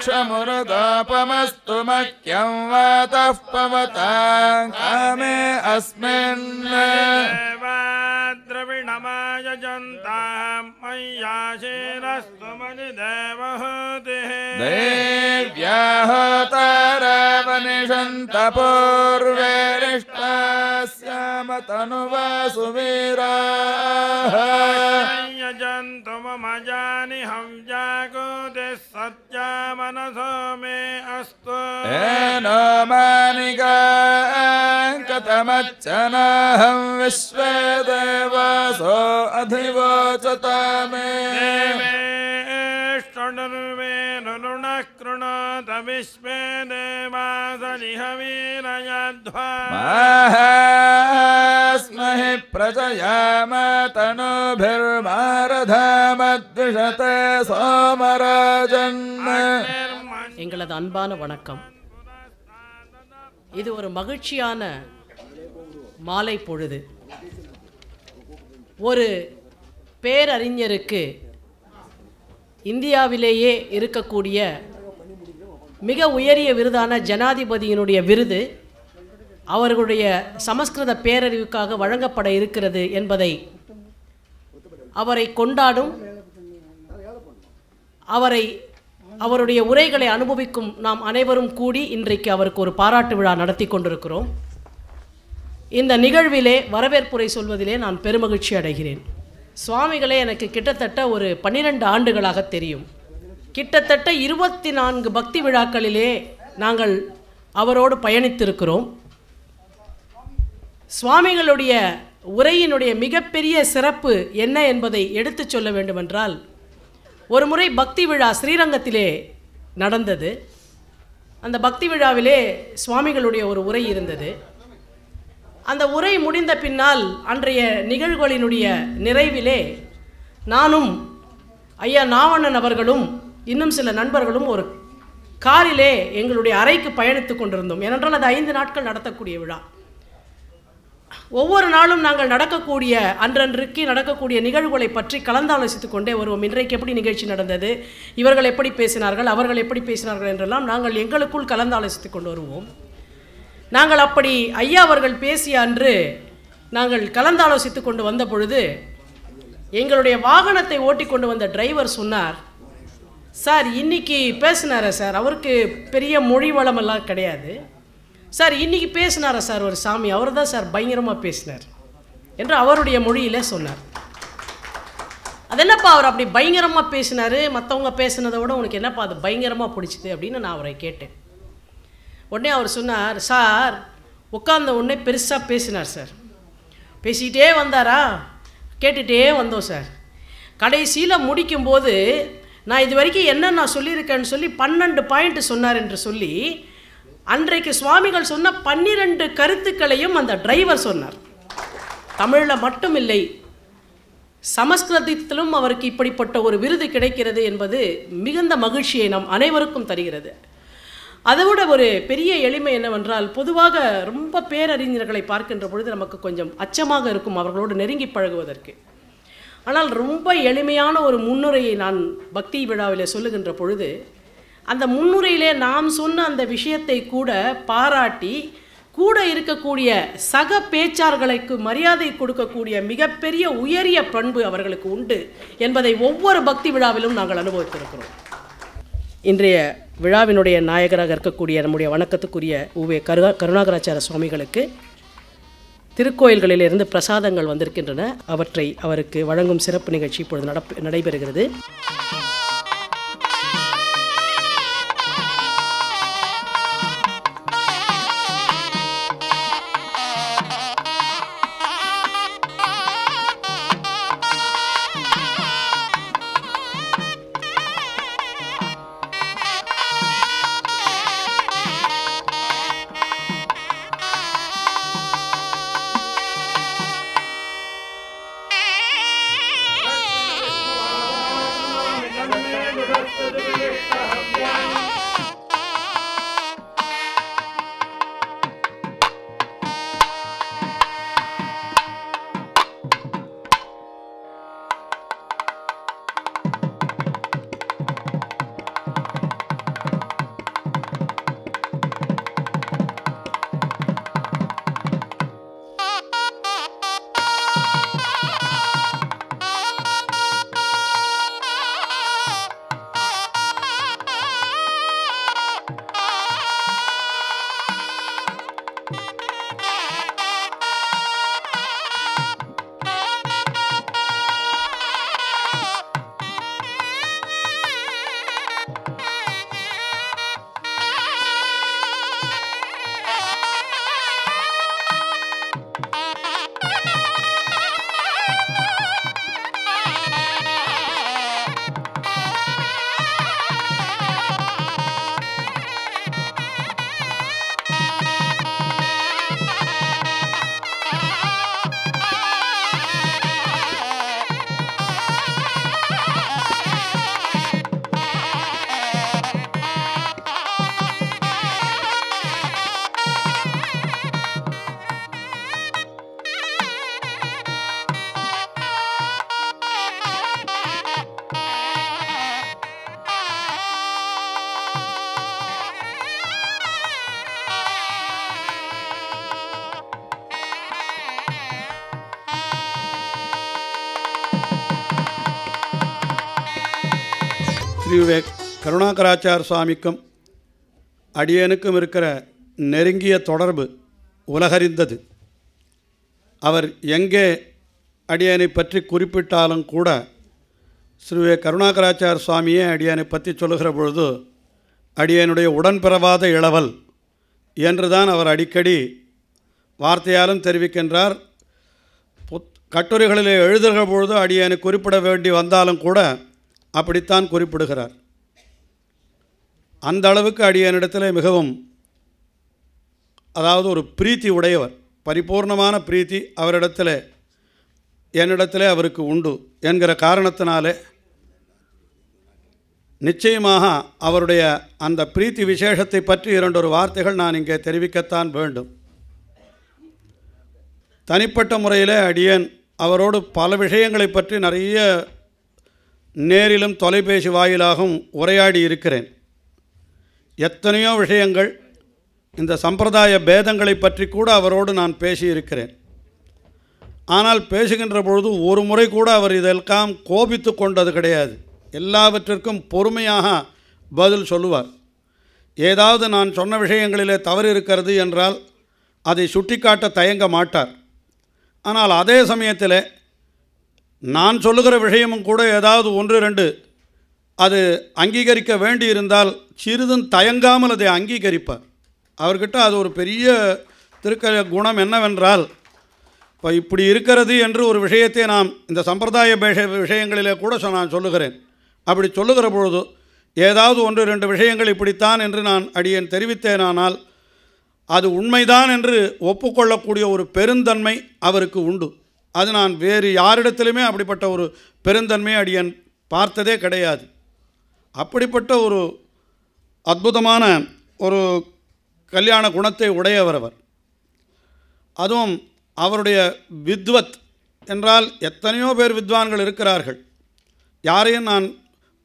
क्षमुरदापमस्तु मह्यं वातः पवता कामे अस्मिन् द्रविणमाय मय्याशीरस्तु मनिदेवहतिः देव्याः तारावनिषन्त श्यामतनुवा सुवीराः यजन्तु मम हम जागोदे सत्या मनसो मे अस्तु नो मानिका हम विश्व देवासो अधिवोचता मे मे विश्वे देवासलिहवीनयध्वास्महि प्रजयाम तनुभिर्मारधामद्विषते सोमराजन् எங்களது அன்பான வணக்கம் இது ஒரு மகிழ்ச்சியான மாலை பொழுது ஒரு பேரறிஞருக்கு இந்தியாவிலேயே இருக்கக்கூடிய மிக உயரிய விருதான ஜனாதிபதியினுடைய விருது அவர்களுடைய சமஸ்கிருத பேரறிவுக்காக வழங்கப்பட இருக்கிறது என்பதை அவரை கொண்டாடும் அவரை அவருடைய உரைகளை அனுபவிக்கும் நாம் அனைவரும் கூடி இன்றைக்கு அவருக்கு ஒரு பாராட்டு விழா நடத்தி கொண்டிருக்கிறோம் இந்த நிகழ்விலே வரவேற்புரை சொல்வதிலே நான் பெருமகிழ்ச்சி அடைகிறேன் சுவாமிகளே எனக்கு கிட்டத்தட்ட ஒரு பன்னிரெண்டு ஆண்டுகளாக தெரியும் கிட்டத்தட்ட இருபத்தி நான்கு பக்தி விழாக்களிலே நாங்கள் அவரோடு பயணித்திருக்கிறோம் சுவாமிகளுடைய உரையினுடைய மிகப்பெரிய சிறப்பு என்ன என்பதை எடுத்துச் சொல்ல வேண்டுமென்றால் ஒரு முறை பக்தி விழா ஸ்ரீரங்கத்திலே நடந்தது அந்த பக்தி விழாவிலே சுவாமிகளுடைய ஒரு உரை இருந்தது அந்த உரை முடிந்த பின்னால் அன்றைய நிகழ்வுகளினுடைய நிறைவிலே நானும் ஐயா நாவண்ணன் அவர்களும் இன்னும் சில நண்பர்களும் ஒரு காரிலே எங்களுடைய அறைக்கு பயணித்து கொண்டிருந்தோம் ஏனென்றால் அது ஐந்து நாட்கள் நடத்தக்கூடிய விழா ஒவ்வொரு நாளும் நாங்கள் நடக்கக்கூடிய அன்றன்றுக்கு நடக்கக்கூடிய நிகழ்வுகளை பற்றி கலந்தாலோசித்து கொண்டே வருவோம் இன்றைக்கு எப்படி நிகழ்ச்சி நடந்தது இவர்கள் எப்படி பேசினார்கள் அவர்கள் எப்படி பேசினார்கள் என்றெல்லாம் நாங்கள் எங்களுக்குள் கலந்தாலோசித்து கொண்டு வருவோம் நாங்கள் அப்படி ஐயா அவர்கள் பேசிய அன்று நாங்கள் கலந்தாலோசித்து கொண்டு வந்த பொழுது எங்களுடைய வாகனத்தை ஓட்டி கொண்டு வந்த டிரைவர் சொன்னார் சார் இன்றைக்கி பேசினாரா சார் அவருக்கு பெரிய மொழி வளமெல்லாம் கிடையாது சார் இன்றைக்கி பேசினாரா சார் ஒரு சாமி அவர் தான் சார் பயங்கரமாக பேசினார் என்று அவருடைய மொழியில் சொன்னார் அது என்னப்பா அவர் அப்படி பயங்கரமாக பேசினார் மற்றவங்க பேசுனதை விட உனக்கு என்னப்பா அது பயங்கரமாக பிடிச்சிது அப்படின்னு நான் அவரை கேட்டேன் உடனே அவர் சொன்னார் சார் உட்காந்த உடனே பெருசாக பேசினார் சார் பேசிக்கிட்டே வந்தாரா கேட்டுகிட்டே வந்தோம் சார் கடைசியில் முடிக்கும்போது நான் இது வரைக்கும் என்ன நான் சொல்லியிருக்கேன்னு சொல்லி பன்னெண்டு பாயிண்ட் சொன்னார் என்று சொல்லி அன்றைக்கு சுவாமிகள் சொன்ன பன்னிரண்டு கருத்துக்களையும் அந்த டிரைவர் சொன்னார் தமிழில் மட்டும் இல்லை சமஸ்கிருதத்திலும் அவருக்கு இப்படிப்பட்ட ஒரு விருது கிடைக்கிறது என்பது மிகுந்த மகிழ்ச்சியை நம் அனைவருக்கும் தருகிறது அதோட ஒரு பெரிய எளிமை என்னவென்றால் பொதுவாக ரொம்ப பேரறிஞர்களை பார்க்கின்ற பொழுது நமக்கு கொஞ்சம் அச்சமாக இருக்கும் அவர்களோடு நெருங்கி பழகுவதற்கு ஆனால் ரொம்ப எளிமையான ஒரு முன்னுரையை நான் பக்தி விழாவில் சொல்லுகின்ற பொழுது அந்த முன்னுரையிலே நாம் சொன்ன அந்த விஷயத்தை கூட பாராட்டி கூட இருக்கக்கூடிய சக பேச்சார்களுக்கு மரியாதை கொடுக்கக்கூடிய மிகப்பெரிய உயரிய பண்பு அவர்களுக்கு உண்டு என்பதை ஒவ்வொரு பக்தி விழாவிலும் நாங்கள் அனுபவித்திருக்கிறோம் இன்றைய விழாவினுடைய நாயகராக இருக்கக்கூடிய நம்முடைய வணக்கத்துக்குரிய உவே கருணாகராச்சார சுவாமிகளுக்கு திருக்கோயில்களிலிருந்து பிரசாதங்கள் வந்திருக்கின்றன அவற்றை அவருக்கு வழங்கும் சிறப்பு நிகழ்ச்சி இப்பொழுது நடைபெறுகிறது விவேக் கருணாகராச்சார சுவாமிக்கும் அடியனுக்கும் இருக்கிற நெருங்கிய தொடர்பு உலகறிந்தது அவர் எங்கே அடியானை பற்றி குறிப்பிட்டாலும் கூட ஸ்ரீ கருணாகராச்சார சுவாமியே அடியானை பற்றி சொல்லுகிற பொழுது அடியனுடைய உடன்பிறவாத இளவல் என்றுதான் அவர் அடிக்கடி வார்த்தையாலும் தெரிவிக்கின்றார் கட்டுரைகளிலே எழுதுகிற பொழுது அடியனை குறிப்பிட வேண்டி வந்தாலும் கூட அப்படித்தான் குறிப்பிடுகிறார் அந்த அளவுக்கு அடியனிடத்தில் மிகவும் அதாவது ஒரு பிரீத்தி உடையவர் பரிபூர்ணமான பிரீத்தி அவரிடத்தில் என்னிடத்தில் அவருக்கு உண்டு என்கிற காரணத்தினாலே நிச்சயமாக அவருடைய அந்த பிரீத்தி விசேஷத்தை பற்றி இரண்டொரு வார்த்தைகள் நான் இங்கே தெரிவிக்கத்தான் வேண்டும் தனிப்பட்ட முறையில் அடியன் அவரோடு பல விஷயங்களை பற்றி நிறைய நேரிலும் தொலைபேசி வாயிலாகவும் உரையாடி இருக்கிறேன் எத்தனையோ விஷயங்கள் இந்த சம்பிரதாய பேதங்களை பற்றி கூட அவரோடு நான் பேசியிருக்கிறேன் ஆனால் பேசுகின்ற பொழுது ஒரு முறை கூட அவர் இதெல்லாம் கோபித்து கொண்டது கிடையாது எல்லாவற்றிற்கும் பொறுமையாக பதில் சொல்லுவார் ஏதாவது நான் சொன்ன விஷயங்களிலே தவறு இருக்கிறது என்றால் அதை சுட்டிக்காட்ட தயங்க மாட்டார் ஆனால் அதே சமயத்தில் நான் சொல்லுகிற விஷயமும் கூட ஏதாவது ஒன்று ரெண்டு அது அங்கீகரிக்க வேண்டியிருந்தால் சிறிதும் தயங்காமல் அதை அங்கீகரிப்பார் அவர்கிட்ட அது ஒரு பெரிய திருக்க குணம் என்னவென்றால் இப்போ இப்படி இருக்கிறது என்று ஒரு விஷயத்தை நாம் இந்த சம்பிரதாய விஷயங்களிலே கூட நான் சொல்லுகிறேன் அப்படி சொல்லுகிற பொழுது ஏதாவது ஒன்று ரெண்டு விஷயங்கள் இப்படித்தான் என்று நான் அடியேன் தெரிவித்தேனானால் அது உண்மைதான் என்று ஒப்புக்கொள்ளக்கூடிய ஒரு பெருந்தன்மை அவருக்கு உண்டு அது நான் வேறு யாரிடத்திலுமே அப்படிப்பட்ட ஒரு பெருந்தன்மை அடியன் பார்த்ததே கிடையாது அப்படிப்பட்ட ஒரு அற்புதமான ஒரு கல்யாண குணத்தை உடையவர் அவர் அதுவும் அவருடைய வித்வத் என்றால் எத்தனையோ பேர் வித்வான்கள் இருக்கிறார்கள் யாரையும் நான்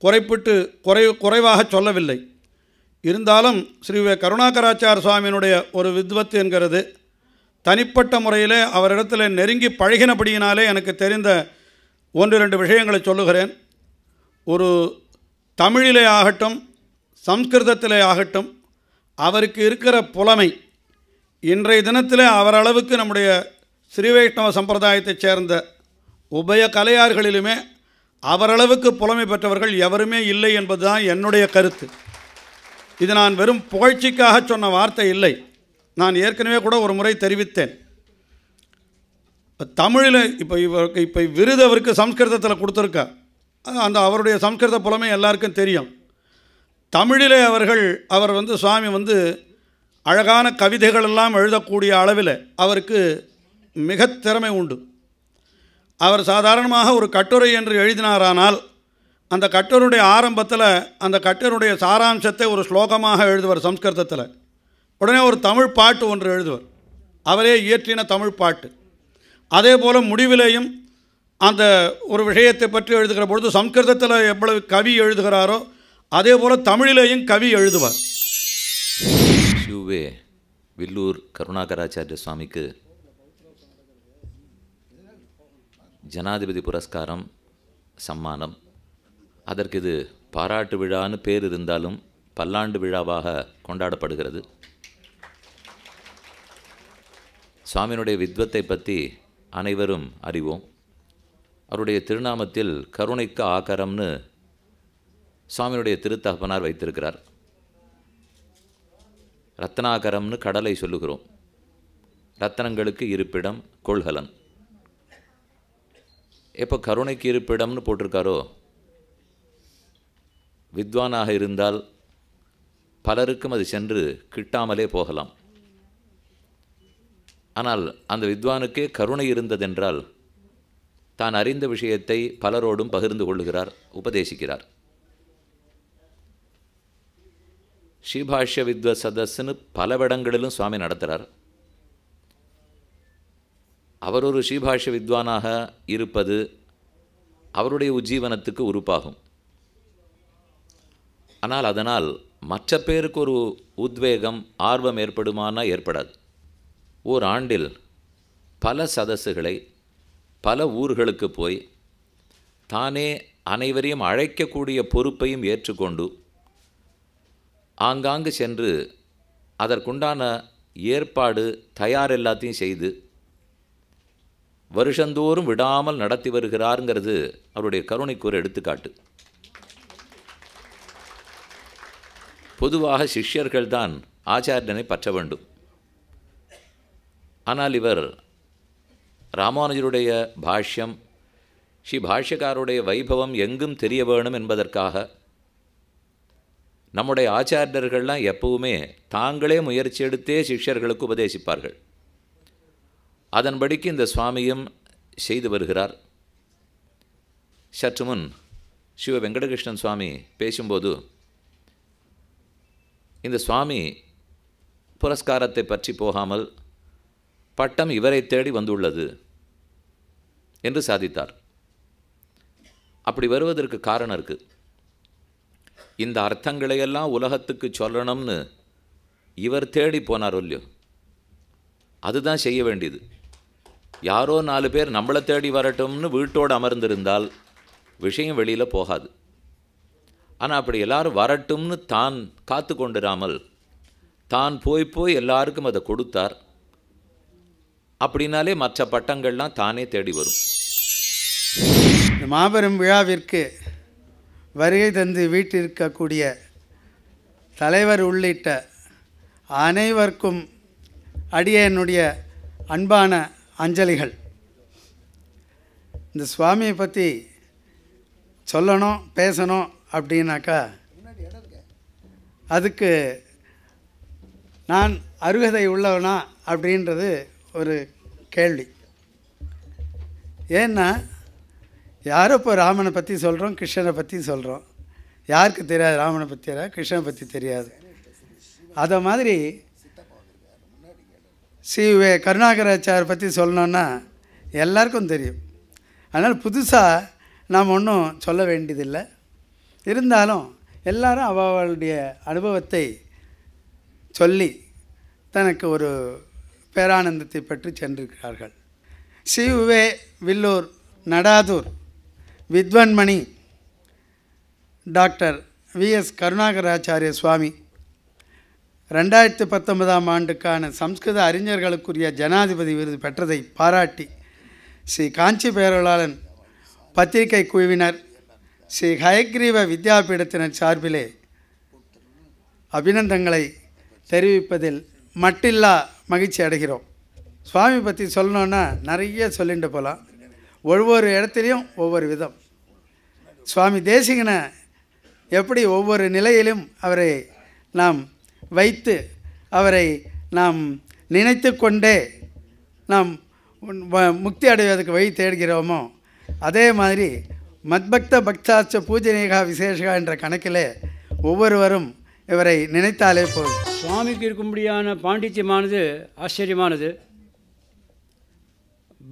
குறைப்பிட்டு குறை குறைவாக சொல்லவில்லை இருந்தாலும் ஸ்ரீ கருணாகராச்சார சுவாமியினுடைய ஒரு வித்வத் என்கிறது தனிப்பட்ட முறையில் அவரிடத்தில் நெருங்கி பழகினபடியினாலே எனக்கு தெரிந்த ஒன்று ரெண்டு விஷயங்களை சொல்லுகிறேன் ஒரு தமிழிலே ஆகட்டும் சம்ஸ்கிருதத்திலே ஆகட்டும் அவருக்கு இருக்கிற புலமை இன்றைய தினத்தில் அவரளவுக்கு நம்முடைய ஸ்ரீ வைஷ்ணவ சம்பிரதாயத்தைச் சேர்ந்த உபய கலையார்களிலுமே அவரளவுக்கு புலமை பெற்றவர்கள் எவருமே இல்லை என்பதுதான் என்னுடைய கருத்து இது நான் வெறும் புகழ்ச்சிக்காக சொன்ன வார்த்தை இல்லை நான் ஏற்கனவே கூட ஒரு முறை தெரிவித்தேன் தமிழில் இப்போ இவருக்கு இப்போ விருது அவருக்கு சம்ஸ்கிருதத்தில் கொடுத்துருக்கா அந்த அவருடைய சம்ஸ்கிருத புலமை எல்லாருக்கும் தெரியும் தமிழிலே அவர்கள் அவர் வந்து சுவாமி வந்து அழகான கவிதைகள் எல்லாம் எழுதக்கூடிய அளவில் அவருக்கு மிக திறமை உண்டு அவர் சாதாரணமாக ஒரு கட்டுரை என்று எழுதினாரானால் அந்த கட்டுரையுடைய ஆரம்பத்தில் அந்த கட்டுரையுடைய சாராம்சத்தை ஒரு ஸ்லோகமாக எழுதுவார் சம்ஸ்கிருதத்தில் உடனே ஒரு தமிழ் பாட்டு ஒன்று எழுதுவர் அவரே இயற்றின தமிழ் பாட்டு அதே போல் முடிவிலேயும் அந்த ஒரு விஷயத்தை பற்றி எழுதுகிற பொழுது சம்ஸ்கிருதத்தில் எவ்வளவு கவி எழுதுகிறாரோ அதே போல் தமிழிலேயும் கவி எழுதுவார் ஷூவே வில்லூர் கருணாகராச்சாரிய சுவாமிக்கு ஜனாதிபதி புரஸ்காரம் சம்மானம் அதற்கு இது பாராட்டு விழான்னு பேர் இருந்தாலும் பல்லாண்டு விழாவாக கொண்டாடப்படுகிறது சுவாமியினுடைய வித்வத்தை பற்றி அனைவரும் அறிவோம் அவருடைய திருநாமத்தில் கருணைக்கு ஆக்கரம்னு சுவாமியினுடைய திருத்தகப்பனார் வைத்திருக்கிறார் ரத்னாகரம்னு கடலை சொல்லுகிறோம் ரத்தனங்களுக்கு இருப்பிடம் கொள்கலன் எப்போ கருணைக்கு இருப்பிடம்னு போட்டிருக்காரோ வித்வானாக இருந்தால் பலருக்கும் அது சென்று கிட்டாமலே போகலாம் ஆனால் அந்த வித்வானுக்கே கருணை இருந்ததென்றால் தான் அறிந்த விஷயத்தை பலரோடும் பகிர்ந்து கொள்கிறார் உபதேசிக்கிறார் ஸ்ரீபாஷ்ய வித்வ சதஸ்ன்னு பலவிடங்களிலும் சுவாமி நடத்துகிறார் அவர் ஒரு ஸ்ரீபாஷ்ய வித்வானாக இருப்பது அவருடைய உஜ்ஜீவனத்துக்கு உறுப்பாகும் ஆனால் அதனால் மற்ற பேருக்கு ஒரு உத்வேகம் ஆர்வம் ஏற்படுமானால் ஏற்படாது ஓர் ஆண்டில் பல சதசுகளை பல ஊர்களுக்கு போய் தானே அனைவரையும் அழைக்கக்கூடிய பொறுப்பையும் ஏற்றுக்கொண்டு ஆங்காங்கு சென்று அதற்குண்டான ஏற்பாடு தயார் எல்லாத்தையும் செய்து வருஷந்தோறும் விடாமல் நடத்தி வருகிறாருங்கிறது அவருடைய கருணைக்கு ஒரு எடுத்துக்காட்டு பொதுவாக சிஷ்யர்கள்தான் ஆச்சாரியனை பற்ற வேண்டும் ஆனால் இவர் ராமானுஜருடைய பாஷ்யம் ஸ்ரீ பாஷ்யக்காருடைய வைபவம் எங்கும் தெரிய வேணும் என்பதற்காக நம்முடைய ஆச்சாரியர்கள்லாம் எப்பவுமே தாங்களே முயற்சி எடுத்தே சிஷ்யர்களுக்கு உபதேசிப்பார்கள் அதன்படிக்கு இந்த சுவாமியும் செய்து வருகிறார் சற்று முன் சிவ வெங்கடகிருஷ்ணன் சுவாமி பேசும்போது இந்த சுவாமி புரஸ்காரத்தை பற்றி போகாமல் பட்டம் இவரை தேடி வந்துள்ளது என்று சாதித்தார் அப்படி வருவதற்கு காரணம் இருக்குது இந்த அர்த்தங்களையெல்லாம் உலகத்துக்கு சொல்லணும்னு இவர் தேடி போனார் இல்லையோ அதுதான் செய்ய வேண்டியது யாரோ நாலு பேர் நம்மளை தேடி வரட்டும்னு வீட்டோடு அமர்ந்திருந்தால் விஷயம் வெளியில் போகாது ஆனால் அப்படி எல்லாரும் வரட்டும்னு தான் காத்து கொண்டிராமல் தான் போய் போய் எல்லாருக்கும் அதை கொடுத்தார் அப்படின்னாலே மற்ற பட்டங்கள்லாம் தானே தேடி வரும் இந்த மாபெரும் விழாவிற்கு வருகை தந்து வீட்டிருக்கக்கூடிய தலைவர் உள்ளிட்ட அனைவருக்கும் அடியனுடைய அன்பான அஞ்சலிகள் இந்த சுவாமியை பற்றி சொல்லணும் பேசணும் அப்படின்னாக்கா அதுக்கு நான் அருகதை உள்ளவனா அப்படின்றது ஒரு கேள்வி ஏன்னா யாரோ இப்போ ராமனை பற்றி சொல்கிறோம் கிருஷ்ணனை பற்றி சொல்கிறோம் யாருக்கு தெரியாது ராமனை பற்றி தெரியாது கிருஷ்ணனை பற்றி தெரியாது அதை மாதிரி ஸ்ரீ கருணாகராச்சார் பற்றி சொல்லணுன்னா எல்லாருக்கும் தெரியும் அதனால் புதுசாக நாம் ஒன்றும் சொல்ல வேண்டியதில்லை இருந்தாலும் எல்லாரும் அவளுடைய அனுபவத்தை சொல்லி தனக்கு ஒரு பேரானந்தத்தை பெற்று சென்றிருக்கிறார்கள் சிவே வில்லூர் நடாதூர் வித்வன்மணி doctor V S Karunakaracharya Swami ரெண்டாயிரத்தி பத்தொன்பதாம் ஆண்டுக்கான சம்ஸ்கிருத அறிஞர்களுக்குரிய ஜனாதிபதி விருது பெற்றதை பாராட்டி ஸ்ரீ காஞ்சி பேரலாளன் பத்திரிகை குழுவினர் ஸ்ரீ ஹயக்ரீவ வித்யாபீடத்தினர் சார்பிலே அபிநந்தங்களை தெரிவிப்பதில் மட்டில்லா மகிழ்ச்சி அடைகிறோம் சுவாமி பற்றி சொல்லணுன்னா நிறைய சொல்லிட்டு போகலாம் ஒவ்வொரு இடத்துலையும் ஒவ்வொரு விதம் சுவாமி தேசிகனை எப்படி ஒவ்வொரு நிலையிலும் அவரை நாம் வைத்து அவரை நாம் நினைத்து கொண்டே நாம் முக்தி அடைவதற்கு வழி தேடுகிறோமோ அதே மாதிரி மத்பக்த பக்தாச்ச பூஜனேகா விசேஷகா என்ற கணக்கிலே ஒவ்வொருவரும் இவரை நினைத்தாலே போதும் சுவாமிக்கு இருக்கும்படியான பாண்டித்யமானது ஆச்சரியமானது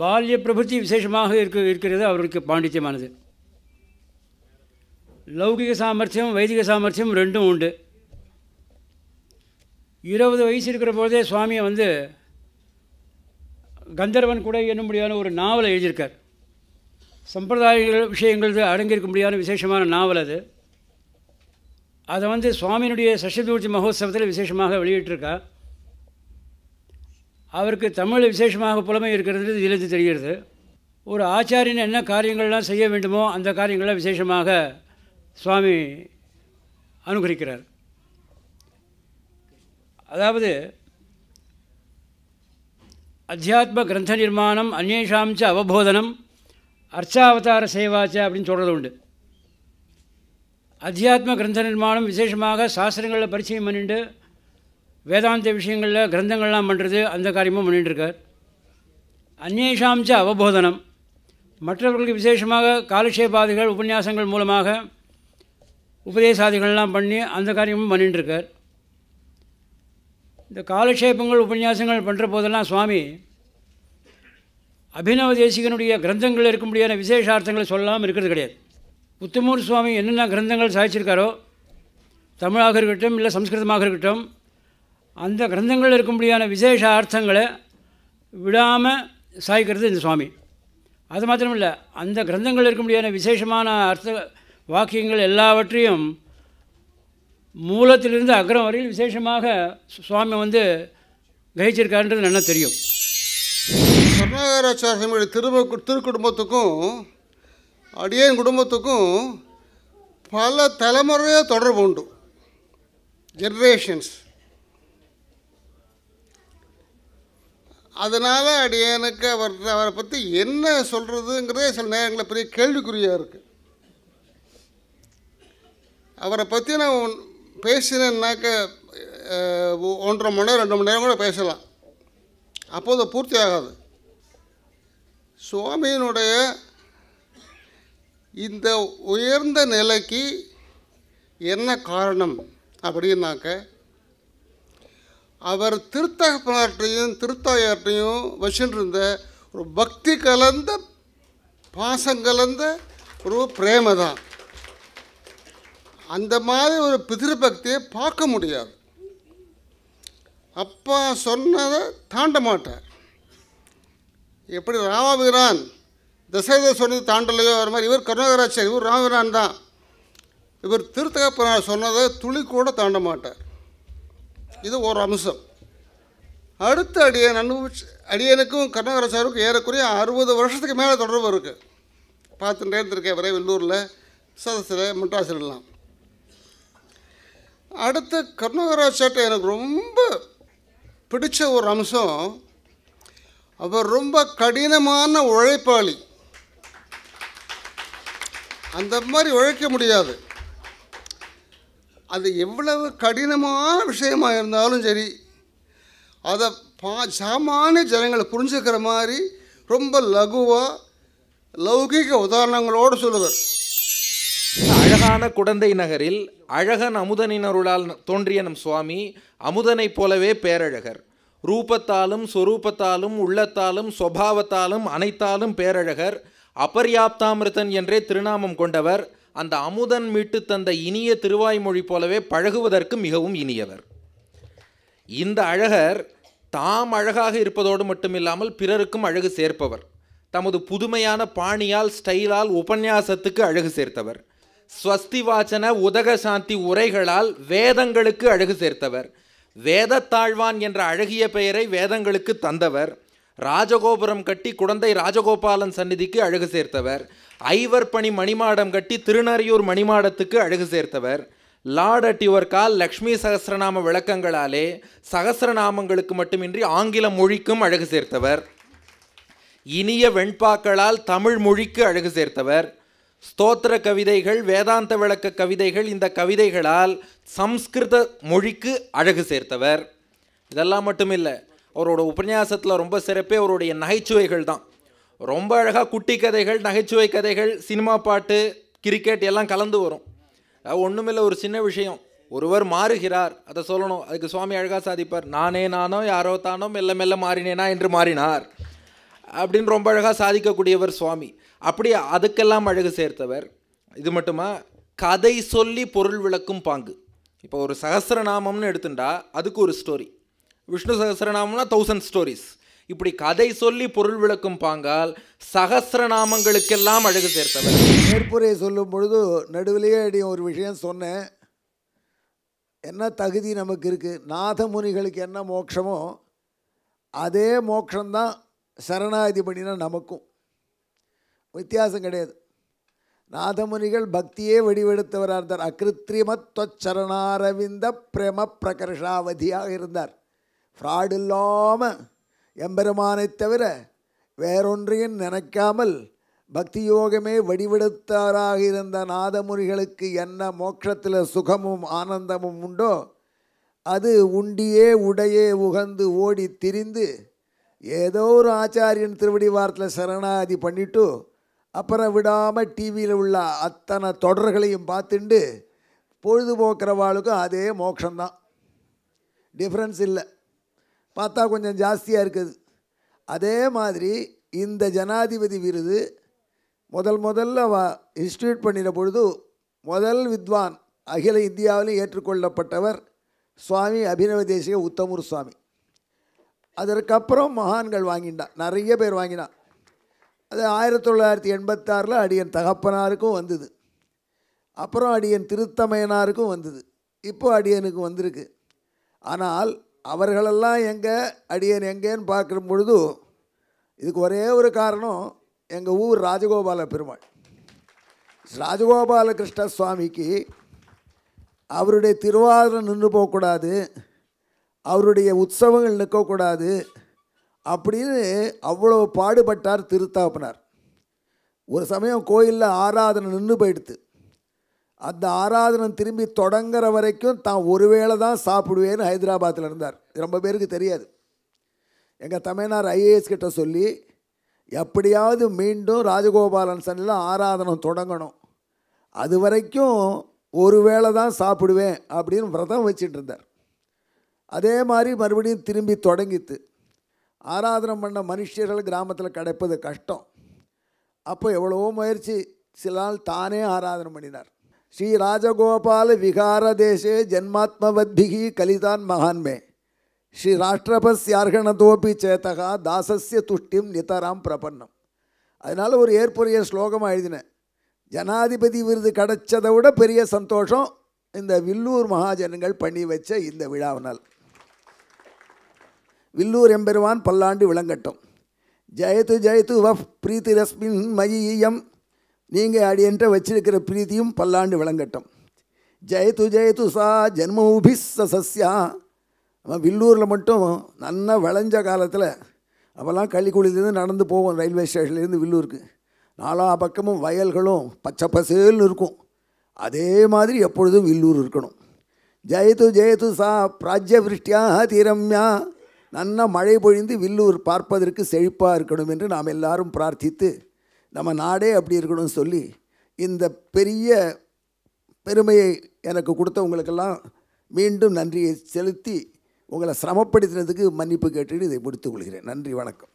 பால்ய பிரபுத்தி விசேஷமாக இருக்க இருக்கிறது அவருக்கு பாண்டித்யமானது லௌகிக சாமர்த்தியம் வைதிக சாமர்த்தியம் ரெண்டும் உண்டு இருபது வயசு இருக்கிற பொழுதே சுவாமியை வந்து கந்தர்வன் கூட முடியாத ஒரு நாவலை எழுதியிருக்கார் சம்பிரதாய விஷயங்கள் அடங்கியிருக்க முடியாத விசேஷமான நாவல் அது அதை வந்து சுவாமியினுடைய சஷ்டபூர்த்தி மகோத்சவத்தில் விசேஷமாக வெளியிட்டிருக்கா அவருக்கு தமிழ் விசேஷமாக புலமை இருக்கிறது இதிலிருந்து தெரிகிறது ஒரு ஆச்சாரியன் என்ன காரியங்கள்லாம் செய்ய வேண்டுமோ அந்த காரியங்கள்லாம் விசேஷமாக சுவாமி அனுகரிக்கிறார் அதாவது அத்தியாத்ம கிரந்த நிர்மாணம் அந்நேஷாம்ச்ச அவபோதனம் அர்ச்சாவதார சேவாச்ச அப்படின்னு சொல்கிறது உண்டு அத்தியாத்ம கிரந்த நிர்மாணம் விசேஷமாக சாஸ்திரங்களில் பரிச்சயம் பண்ணிட்டு வேதாந்த விஷயங்களில் கிரந்தங்கள்லாம் பண்ணுறது அந்த காரியமும் பண்ணிட்டுருக்கார் அந்நேஷாம்ச அவபோதனம் மற்றவர்களுக்கு விசேஷமாக காலட்சேபாதிகள் உபன்யாசங்கள் மூலமாக உபதேசாதிகள்லாம் பண்ணி அந்த காரியமும் பண்ணிட்டுருக்கார் இந்த காலக்ஷேபங்கள் உபன்யாசங்கள் பண்ணுற போதெல்லாம் சுவாமி அபினவ தேசிகனுடைய கிரந்தங்கள் இருக்க முடியாத விசேஷார்த்தங்களை சொல்லாமல் இருக்கிறது கிடையாது முத்துமூர் சுவாமி என்னென்ன கிரந்தங்கள் சாதிச்சிருக்காரோ தமிழாக இருக்கட்டும் இல்லை சம்ஸ்கிருதமாக இருக்கட்டும் அந்த கிரந்தங்களில் இருக்கும்படியான விசேஷ அர்த்தங்களை விடாமல் சாய்க்கிறது இந்த சுவாமி அது மாத்திரம் இல்லை அந்த கிரந்தங்கள் இருக்கும்படியான விசேஷமான அர்த்த வாக்கியங்கள் எல்லாவற்றையும் மூலத்திலிருந்து அக்ரம் வரையில் விசேஷமாக சுவாமி வந்து கயிச்சிருக்காருன்றது நல்லா தெரியும் திரும்ப திருக்குடும்பத்துக்கும் அடியேன் குடும்பத்துக்கும் பல தலைமுறையாக தொடர்பு உண்டு ஜென்ரேஷன்ஸ் அதனால் அடியனுக்கு அவர் அவரை பற்றி என்ன சொல்கிறதுங்கிறதே சில நேரங்களில் பெரிய கேள்விக்குறியாக இருக்குது அவரை பற்றி நான் பேசினேன்னாக்க ஒன்றரை மணி நேரம் ரெண்டு மணி நேரம் கூட பேசலாம் அப்போது பூர்த்தி ஆகாது சுவாமியினுடைய இந்த உயர்ந்த நிலைக்கு என்ன காரணம் அப்படின்னாக்க அவர் திருத்தகப்பனாற்றையும் திருத்தாயாற்றையும் வச்சுருந்த ஒரு பக்தி கலந்த பாசம் கலந்த ஒரு பிரேம தான் அந்த மாதிரி ஒரு பிதிருபக்தியை பார்க்க முடியாது அப்பா சொன்னதை தாண்ட மாட்டார் எப்படி ராமாபிரான் தசரதர் சொன்னது தாண்டலையோ வர மாதிரி இவர் கருணாகராட்சர் இவர் ராமபிரான் தான் இவர் திருத்தகப்பனார் சொன்னதை துளி கூட தாண்ட மாட்டார் இது ஒரு அம்சம் அடுத்த அடியன் அனுபவிச்சு அடியனுக்கும் கருணாகராச்சாருக்கும் ஏறக்குறைய அறுபது வருஷத்துக்கு மேலே தொடர்பு இருக்குது பார்த்து இருந்திருக்கேன் வரை வெள்ளூரில் சதஸில் மட்ராசிலாம் அடுத்து கருணாகராச்சார்ட்ட எனக்கு ரொம்ப பிடிச்ச ஒரு அம்சம் அவர் ரொம்ப கடினமான உழைப்பாளி அந்த மாதிரி உழைக்க முடியாது அது எவ்வளவு கடினமான விஷயமாக இருந்தாலும் சரி அதை பா சாமானிய ஜனங்களை புரிஞ்சுக்கிற மாதிரி ரொம்ப லகுவாக லௌகிக உதாரணங்களோடு சொல்லுவார் அழகான குடந்தை நகரில் அழகன் அமுதனினருளால் தோன்றிய நம் சுவாமி அமுதனைப் போலவே பேரழகர் ரூபத்தாலும் சொரூபத்தாலும் உள்ளத்தாலும் சுவாவத்தாலும் அனைத்தாலும் பேரழகர் அபர்யாப்தாமிருதன் என்றே திருநாமம் கொண்டவர் அந்த அமுதன் மீட்டு தந்த இனிய திருவாய்மொழி போலவே பழகுவதற்கு மிகவும் இனியவர் இந்த அழகர் தாம் அழகாக இருப்பதோடு மட்டுமில்லாமல் பிறருக்கும் அழகு சேர்ப்பவர் தமது புதுமையான பாணியால் ஸ்டைலால் உபன்யாசத்துக்கு அழகு சேர்த்தவர் ஸ்வஸ்தி வாச்சன உதக சாந்தி உரைகளால் வேதங்களுக்கு அழகு சேர்த்தவர் வேதத்தாழ்வான் என்ற அழகிய பெயரை வேதங்களுக்கு தந்தவர் ராஜகோபுரம் கட்டி குழந்தை ராஜகோபாலன் சந்நிதிக்கு அழகு சேர்த்தவர் ஐவர் பணி மணிமாடம் கட்டி திருநறையூர் மணிமாடத்துக்கு அழகு சேர்த்தவர் lord at your call Lakshmi Sahasranama விளக்கங்களாலே சகசிரநாமங்களுக்கு மட்டுமின்றி ஆங்கில மொழிக்கும் அழகு சேர்த்தவர் இனிய வெண்பாக்களால் தமிழ் மொழிக்கு அழகு சேர்த்தவர் ஸ்தோத்திர கவிதைகள் வேதாந்த விளக்க கவிதைகள் இந்த கவிதைகளால் சம்ஸ்கிருத மொழிக்கு அழகு சேர்த்தவர் இதெல்லாம் மட்டும் இல்லை அவரோட உபன்யாசத்தில் ரொம்ப சிறப்பே அவருடைய நகைச்சுவைகள் தான் ரொம்ப அழகாக குட்டி கதைகள் நகைச்சுவை கதைகள் சினிமா பாட்டு கிரிக்கெட் எல்லாம் கலந்து வரும் ஒன்றுமில்ல ஒரு சின்ன விஷயம் ஒருவர் மாறுகிறார் அதை சொல்லணும் அதுக்கு சுவாமி அழகாக சாதிப்பார் நானே நானோ யாரோ தானோ மெல்ல மெல்ல மாறினேனா என்று மாறினார் அப்படின்னு ரொம்ப அழகாக சாதிக்கக்கூடியவர் சுவாமி அப்படி அதுக்கெல்லாம் அழகு சேர்த்தவர் இது மட்டுமா கதை சொல்லி பொருள் விளக்கும் பாங்கு இப்போ ஒரு சகசிரநாமம்னு எடுத்துட்டா அதுக்கு ஒரு ஸ்டோரி விஷ்ணு சகசிரநாமம்னா தௌசண்ட் ஸ்டோரிஸ் இப்படி கதை சொல்லி பொருள் விளக்கும் பாங்கால் சகசிரநாமங்களுக்கெல்லாம் அழகு சேர்த்தவர் மேற்புரையை சொல்லும் பொழுது நடுவிலேயே அடி ஒரு விஷயம் சொன்னேன் என்ன தகுதி நமக்கு இருக்குது நாதமுனிகளுக்கு என்ன மோட்சமோ அதே மோட்சம்தான் சரணாதிபடினா நமக்கும் வித்தியாசம் கிடையாது நாதமுனிகள் பக்தியே வடிவெடுத்தவராக இருந்தார் சரணாரவிந்த பிரேம பிரகர்ஷாவதியாக இருந்தார் ஃப்ராடு இல்லாமல் எம்பெருமானை தவிர வேறொன்றையும் நினைக்காமல் பக்தி யோகமே வடிவெடுத்தாராக இருந்த நாதமுறிகளுக்கு என்ன மோட்சத்தில் சுகமும் ஆனந்தமும் உண்டோ அது உண்டியே உடையே உகந்து ஓடி திரிந்து ஏதோ ஒரு ஆச்சாரியன் திருவடி வாரத்தில் சரணாதி பண்ணிவிட்டு அப்புறம் விடாமல் டிவியில் உள்ள அத்தனை தொடர்களையும் பார்த்துண்டு பொழுதுபோக்குறவாளுக்கும் அதே மோட்சம்தான் டிஃப்ரென்ஸ் இல்லை பார்த்தா கொஞ்சம் ஜாஸ்தியாக இருக்குது அதே மாதிரி இந்த ஜனாதிபதி விருது முதல் முதல்ல வா இன்ஸ்டியூட் பண்ணிட பொழுது முதல் வித்வான் அகில இந்தியாவிலும் ஏற்றுக்கொள்ளப்பட்டவர் சுவாமி அபிநவ தேசிக உத்தமூர் சுவாமி அதற்கப்புறம் மகான்கள் வாங்கிட்டான் நிறைய பேர் வாங்கினான் அது ஆயிரத்தி தொள்ளாயிரத்தி எண்பத்தாறில் அடியன் தகப்பனாருக்கும் வந்தது அப்புறம் அடியன் திருத்தமையனாருக்கும் வந்தது இப்போது அடியனுக்கு வந்திருக்கு ஆனால் அவர்களெல்லாம் எங்கே அடியேன் எங்கேன்னு பார்க்குற பொழுது இதுக்கு ஒரே ஒரு காரணம் எங்கள் ஊர் ராஜகோபால பெருமாள் ராஜகோபால கிருஷ்ண சுவாமிக்கு அவருடைய திருவாதிரம் நின்று போகக்கூடாது அவருடைய உற்சவங்கள் நிற்கக்கூடாது அப்படின்னு அவ்வளோ பாடுபட்டார் திருத்தாப்பினார் ஒரு சமயம் கோயிலில் ஆராதனை நின்று போயிடுது அந்த ஆராதனை திரும்பி தொடங்குற வரைக்கும் தான் ஒருவேளை தான் சாப்பிடுவேன்னு ஹைதராபாத்தில் இருந்தார் ரொம்ப பேருக்கு தெரியாது எங்கள் தமிழ்நாடு ஐஏஎஸ் கிட்ட சொல்லி எப்படியாவது மீண்டும் ராஜகோபாலன் சனில் ஆராதனை தொடங்கணும் அது வரைக்கும் ஒரு வேளை தான் சாப்பிடுவேன் அப்படின்னு விரதம் வச்சுட்டு இருந்தார் அதே மாதிரி மறுபடியும் திரும்பி தொடங்கித்து ஆராதனை பண்ண மனுஷர்கள் கிராமத்தில் கிடைப்பது கஷ்டம் அப்போ எவ்வளவோ முயற்சி சில நாள் தானே ஆராதனை பண்ணினார் श्री राजगोपाल தேசே देशे जन्मात्मवद्भि கலிதான் மகான்மே ஸ்ரீ ராஷ்டிரபஸ் யார்கணதோபி சேத்தகா தாசஸ்ய துஷ்டிம் நிதராம் பிரபன்னம் அதனால் ஒரு ஏற்புரிய ஸ்லோகமாக எழுதினேன் ஜனாதிபதி விருது கிடைச்சதை விட பெரிய சந்தோஷம் இந்த வில்லூர் மகாஜனங்கள் பண்ணி வச்ச இந்த விழாவினால் வில்லூர் எம்பெருவான் பல்லாண்டு விளங்கட்டும் ஜெயத்து ஜெயத்து வஃப் பிரீத்திரஸ்மின் மயியம் நீங்கள் அடியன்ற வச்சிருக்கிற பிரீத்தியும் பல்லாண்டு விளங்கட்டும் ஜெய ஜெயத்து சா ஜென்மௌபி சசியா நம்ம வில்லூரில் மட்டும் நல்லா விளைஞ்ச காலத்தில் அப்போல்லாம் கள்ளிக்குழிலேருந்து நடந்து போவோம் ரயில்வே ஸ்டேஷன்லேருந்து வில்லூருக்கு நாலா பக்கமும் வயல்களும் பச்சை பசேல்னு இருக்கும் அதே மாதிரி எப்பொழுதும் வில்லூர் இருக்கணும் ஜெய ஜெயத்து சா பிராஜ்யவிருஷ்டியா தீரம்யா நல்ல மழை பொழிந்து வில்லூர் பார்ப்பதற்கு செழிப்பாக இருக்கணும் என்று நாம் எல்லாரும் பிரார்த்தித்து நம்ம நாடே அப்படி இருக்கணும்னு சொல்லி இந்த பெரிய பெருமையை எனக்கு கொடுத்தவங்களுக்கெல்லாம் மீண்டும் நன்றியை செலுத்தி உங்களை சிரமப்படுத்தினதுக்கு மன்னிப்பு கேட்டுட்டு இதை முடித்துக் கொள்கிறேன் நன்றி வணக்கம்